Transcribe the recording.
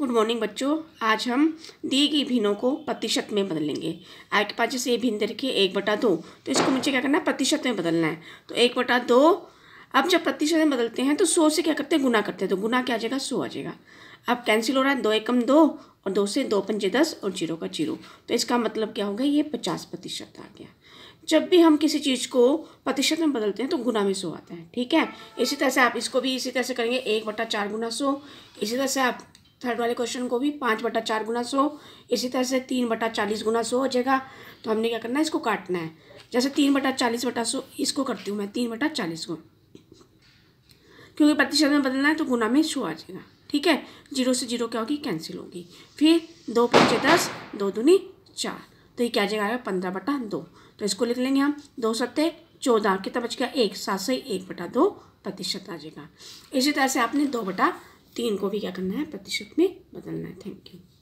good morning बच्चों आज हम दी गई भिनों को प्रतिशत में बदलेंगे आपके पास जैसे ये भिन देखिए एक बटा दो तो इसको मुझे क्या करना है प्रतिशत में बदलना है तो एक बटा दो अब जब प्रतिशत में बदलते हैं तो सौ से क्या करते हैं गुना करते हैं तो गुना क्या आ जाएगा सौ आ जाएगा अब कैंसिल हो रहा है दो एकम दो और दो से दो पंजे दस और जीरो का जीरो तो इसका मतलब क्या होगा ये पचास प्रतिशत आ गया जब भी हम किसी चीज़ को प्रतिशत में बदलते हैं तो गुना में सौ आता है ठीक है इसी तरह से आप इसको भी इसी तरह से करेंगे एक बटा चार गुना सौ इसी तरह से आप थर्ड वाले क्वेश्चन को भी पाँच बटा चार गुना सौ इसी तरह से तीन बटा चालीस गुना सौ हो जाएगा तो हमने क्या करना है इसको काटना है जैसे तीन बटा चालीस बटा सौ इसको करती हूँ मैं तीन बटा चालीस को क्योंकि प्रतिशत में बदलना है तो गुना में सौ आ जाएगा ठीक है जीरो से जीरो क्या होगी कैंसिल होगी फिर दो पंचे दस दो दूनी चार तो ये क्या जाएगा पंद्रह बटा दो तो इसको लिख लेंगे हम दो सत्ते चौदह कितना बच गया एक सात से एक बटा दो प्रतिशत आ जाएगा इसी तरह से आपने दो बटा तीन को भी क्या करना है प्रतिशत में बदलना है थैंक यू